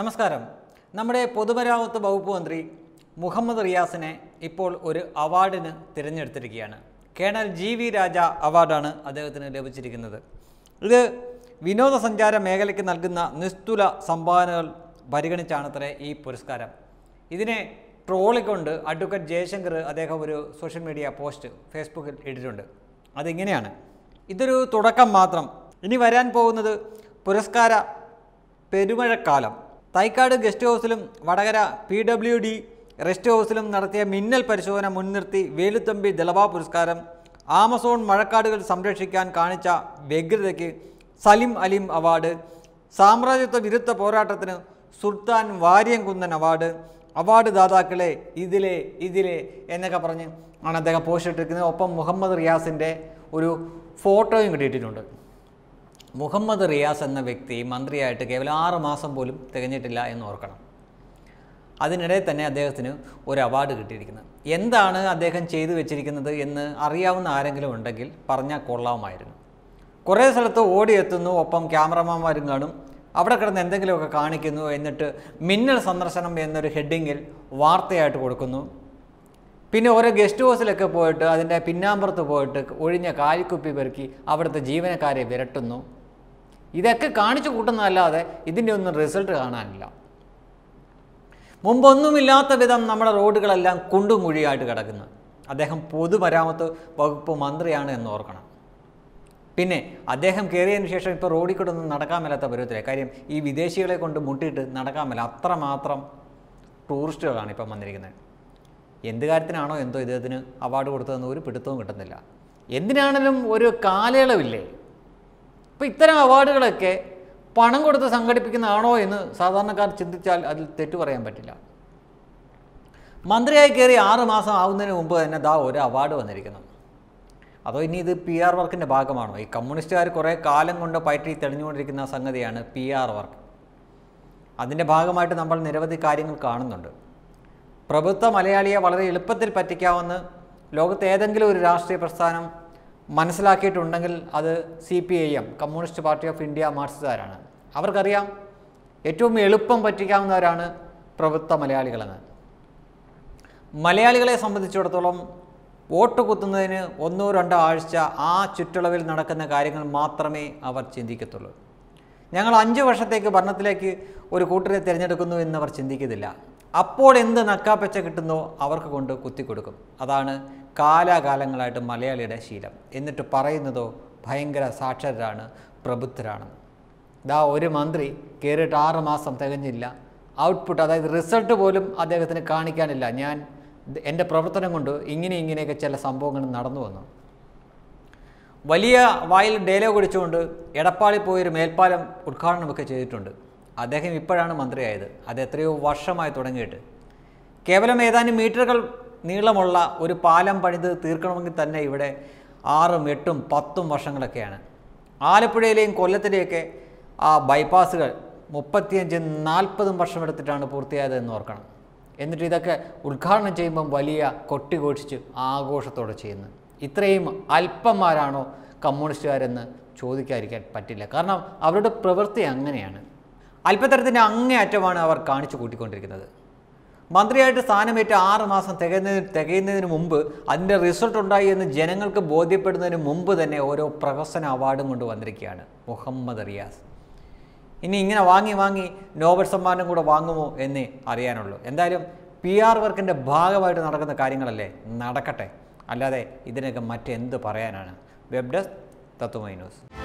നമസ്കാരം നമ്മുടെ പൊതുമരാമത്ത് വകുപ്പ് മന്ത്രി മുഹമ്മദ് റിയാസിനെ ഇപ്പോൾ ഒരു അവാർഡിന് തിരഞ്ഞെടുത്തിരിക്കുകയാണ് കേണൽ ജി വി രാജ അവാർഡാണ് അദ്ദേഹത്തിന് ലഭിച്ചിരിക്കുന്നത് ഇത് വിനോദസഞ്ചാര മേഖലയ്ക്ക് നൽകുന്ന നിസ്തുല സംഭാവനകൾ പരിഗണിച്ചാണത്രേ ഈ പുരസ്കാരം ഇതിനെ ട്രോളിക്കൊണ്ട് അഡ്വക്കേറ്റ് ജയശങ്കർ അദ്ദേഹം ഒരു സോഷ്യൽ മീഡിയ പോസ്റ്റ് ഫേസ്ബുക്കിൽ ഇട്ടിട്ടുണ്ട് അതിങ്ങനെയാണ് ഇതൊരു തുടക്കം മാത്രം ഇനി വരാൻ പോകുന്നത് പുരസ്കാര പെരുമഴക്കാലം തൈക്കാട് ഗസ്റ്റ് ഹൗസിലും Vadakara P W D rest ഹൗസിലും നടത്തിയ മിന്നൽ പരിശോധന മുൻനിർത്തി വേലുത്തമ്പി ദളവാ പുരസ്കാരം ആമസോൺ മഴക്കാടുകൾ സംരക്ഷിക്കാൻ കാണിച്ച വ്യഗ്രതയ്ക്ക് സലിം അലിം അവാർഡ് സാമ്രാജ്യത്വ വിരുദ്ധ പോരാട്ടത്തിന് സുൽത്താൻ വാര്യംകുന്നൻ അവാർഡ് അവാർഡ് ദാതാക്കളെ ഇതിലെ ഇതിലെ എന്നൊക്കെ പറഞ്ഞ് ആണ് അദ്ദേഹം പോസ്റ്റ് ഇട്ടിരിക്കുന്നത് ഒപ്പം മുഹമ്മദ് റിയാസിൻ്റെ ഒരു ഫോട്ടോയും കിട്ടിയിട്ടുണ്ട് മുഹമ്മദ് റിയാസ് എന്ന വ്യക്തി മന്ത്രിയായിട്ട് കേവലം ആറ് മാസം പോലും തികഞ്ഞിട്ടില്ല എന്ന് ഓർക്കണം അതിനിടെ തന്നെ അദ്ദേഹത്തിന് ഒരു അവാർഡ് കിട്ടിയിരിക്കുന്നത് എന്താണ് അദ്ദേഹം ചെയ്തു വെച്ചിരിക്കുന്നത് എന്ന് അറിയാവുന്ന ആരെങ്കിലും ഉണ്ടെങ്കിൽ പറഞ്ഞാൽ കൊള്ളാമായിരുന്നു കുറേ സ്ഥലത്ത് ഓടിയെത്തുന്നു ഒപ്പം ക്യാമറമാൻമാരും കാണും അവിടെ കിടന്ന് എന്തെങ്കിലുമൊക്കെ കാണിക്കുന്നു എന്നിട്ട് മിന്നൽ സന്ദർശനം എന്നൊരു ഹെഡിങ്ങിൽ വാർത്തയായിട്ട് കൊടുക്കുന്നു പിന്നെ ഓരോ ഗസ്റ്റ് ഹൗസിലൊക്കെ പോയിട്ട് അതിൻ്റെ പിന്നാമ്പുറത്ത് പോയിട്ട് ഒഴിഞ്ഞ കാലിക്കുപ്പി പെറുക്കി അവിടുത്തെ ജീവനക്കാരെ വിരട്ടുന്നു ഇതൊക്കെ കാണിച്ചു കൂട്ടുന്നതല്ലാതെ ഇതിൻ്റെ ഒന്നും റിസൾട്ട് കാണാനില്ല മുമ്പൊന്നുമില്ലാത്ത വിധം നമ്മുടെ റോഡുകളെല്ലാം കുണ്ടും കിടക്കുന്നത് അദ്ദേഹം പൊതുമരാമത്ത് വകുപ്പ് മന്ത്രിയാണ് എന്ന് ഓർക്കണം പിന്നെ അദ്ദേഹം കയറിയതിന് ശേഷം ഇപ്പോൾ റോഡിൽ കൂടെ ഒന്നും നടക്കാൻ മേലാത്ത പരുവത്തിലെ കാര്യം ഈ വിദേശികളെ കൊണ്ട് മുട്ടിയിട്ട് നടക്കാൻ മേല അത്രമാത്രം ടൂറിസ്റ്റുകളാണ് ഇപ്പം വന്നിരിക്കുന്നത് എന്ത് കാര്യത്തിനാണോ എന്തോ ഇദ്ദേഹത്തിന് അവാർഡ് കൊടുത്തതെന്ന് ഒരു പിടുത്തവും കിട്ടുന്നില്ല എന്തിനാണേലും ഒരു കാലയളവില്ലേ അപ്പോൾ ഇത്തരം അവാർഡുകളൊക്കെ പണം കൊടുത്ത് സംഘടിപ്പിക്കുന്നതാണോ എന്ന് സാധാരണക്കാർ ചിന്തിച്ചാൽ അതിൽ തെറ്റു പറയാൻ പറ്റില്ല മന്ത്രിയായി കയറി ആറുമാസം മാസം ആവുന്നതിന് മുമ്പ് തന്നെ ദാ ഒരു അവാർഡ് വന്നിരിക്കുന്നു അതോ ഇനി ഇത് പി ആർ വർക്കിൻ്റെ ഭാഗമാണോ ഈ കമ്മ്യൂണിസ്റ്റുകാർ കുറേ കാലം കൊണ്ട് പയറ്റി തെളിഞ്ഞുകൊണ്ടിരിക്കുന്ന സംഗതിയാണ് പി ആർ വർക്ക് അതിൻ്റെ ഭാഗമായിട്ട് നമ്മൾ നിരവധി കാര്യങ്ങൾ കാണുന്നുണ്ട് പ്രഭുത്വ മലയാളിയെ വളരെ എളുപ്പത്തിൽ പറ്റിക്കാവുന്ന ലോകത്തെ ഏതെങ്കിലും ഒരു രാഷ്ട്രീയ പ്രസ്ഥാനം മനസ്സിലാക്കിയിട്ടുണ്ടെങ്കിൽ അത് C P I M Communist Party of India മാർക്സിസ്റ്റുകാരാണ് അവർക്കറിയാം ഏറ്റവും എളുപ്പം പറ്റിക്കാവുന്നവരാണ് പ്രവൃത്ത മലയാളികളെന്ന് മലയാളികളെ സംബന്ധിച്ചിടത്തോളം വോട്ട് കുത്തുന്നതിന് ഒന്നോ രണ്ടോ ആഴ്ച ആ ചുറ്റളവിൽ നടക്കുന്ന കാര്യങ്ങൾ മാത്രമേ അവർ ചിന്തിക്കത്തുള്ളൂ ഞങ്ങൾ അഞ്ച് വർഷത്തേക്ക് ഭരണത്തിലേക്ക് ഒരു കൂട്ടരെ തിരഞ്ഞെടുക്കുന്നു എന്നവർ ചിന്തിക്കുന്നില്ല അപ്പോൾ എന്ത് നക്കാപ്പച്ച കിട്ടുന്നോ അവർക്ക് കൊണ്ട് കുത്തിക്കൊടുക്കും അതാണ് കാലാകാലങ്ങളായിട്ട് മലയാളിയുടെ ശീലം എന്നിട്ട് പറയുന്നതോ ഭയങ്കര സാക്ഷരരാണ് പ്രബുദ്ധരാണ് ദാ ഒരു മന്ത്രി കയറിയിട്ട് ആറ് മാസം തികഞ്ഞില്ല ഔട്ട്പുട്ട് അതായത് റിസൾട്ട് പോലും അദ്ദേഹത്തിന് കാണിക്കാനില്ല ഞാൻ എൻ്റെ പ്രവർത്തനം കൊണ്ട് ഇങ്ങനെ ഇങ്ങനെയൊക്കെ ചില സംഭവങ്ങൾ നടന്നു വന്നു വലിയ വായിൽ ഡയലോഗ് അടിച്ചുകൊണ്ട് എടപ്പാളിൽ പോയൊരു മേൽപ്പാലം ഉദ്ഘാടനമൊക്കെ ചെയ്തിട്ടുണ്ട് അദ്ദേഹം ഇപ്പോഴാണ് മന്ത്രിയായത് അത് എത്രയോ വർഷമായി തുടങ്ങിയിട്ട് കേവലം ഏതാനും മീറ്ററുകൾ നീളമുള്ള ഒരു പാലം പണിത് തീർക്കണമെങ്കിൽ തന്നെ ഇവിടെ ആറും എട്ടും പത്തും വർഷങ്ങളൊക്കെയാണ് ആലപ്പുഴയിലെയും കൊല്ലത്തിലെയൊക്കെ ആ ബൈപ്പാസുകൾ മുപ്പത്തിയഞ്ചും നാൽപ്പതും വർഷം എടുത്തിട്ടാണ് പൂർത്തിയായത് എന്ന് ഓർക്കണം എന്നിട്ട് ഇതൊക്കെ ഉദ്ഘാടനം ചെയ്യുമ്പം വലിയ കൊട്ടിഘോഷിച്ച് ആഘോഷത്തോടെ ചെയ്യുന്നു ഇത്രയും അല്പന്മാരാണോ കമ്മ്യൂണിസ്റ്റുകാരെന്ന് ചോദിക്കാതിരിക്കാൻ പറ്റില്ല കാരണം അവരുടെ പ്രവൃത്തി അങ്ങനെയാണ് അല്പത്തരത്തിൻ്റെ അങ്ങേയറ്റമാണ് അവർ കാണിച്ചു കൂട്ടിക്കൊണ്ടിരിക്കുന്നത് മന്ത്രിയായിട്ട് സ്ഥാനമേറ്റ് ആറ് മാസം തികയുന്നതിന് തികയുന്നതിന് മുമ്പ് അതിൻ്റെ റിസൾട്ട് ഉണ്ടായി എന്ന് ജനങ്ങൾക്ക് ബോധ്യപ്പെടുന്നതിന് മുമ്പ് തന്നെ ഓരോ പ്രഹസന അവാർഡും കൊണ്ട് വന്നിരിക്കുകയാണ് മുഹമ്മദ് റിയാസ് ഇനി ഇങ്ങനെ വാങ്ങി വാങ്ങി നോബൽ സമ്മാനം കൂടെ വാങ്ങുമോ എന്നേ അറിയാനുള്ളൂ എന്തായാലും പി ആർ വർക്കിൻ്റെ ഭാഗമായിട്ട് നടക്കുന്ന കാര്യങ്ങളല്ലേ നടക്കട്ടെ അല്ലാതെ ഇതിനൊക്കെ മറ്റെന്ത് പറയാനാണ് വെബ് ഡെസ്ക് തത്വമൈ ന്യൂസ്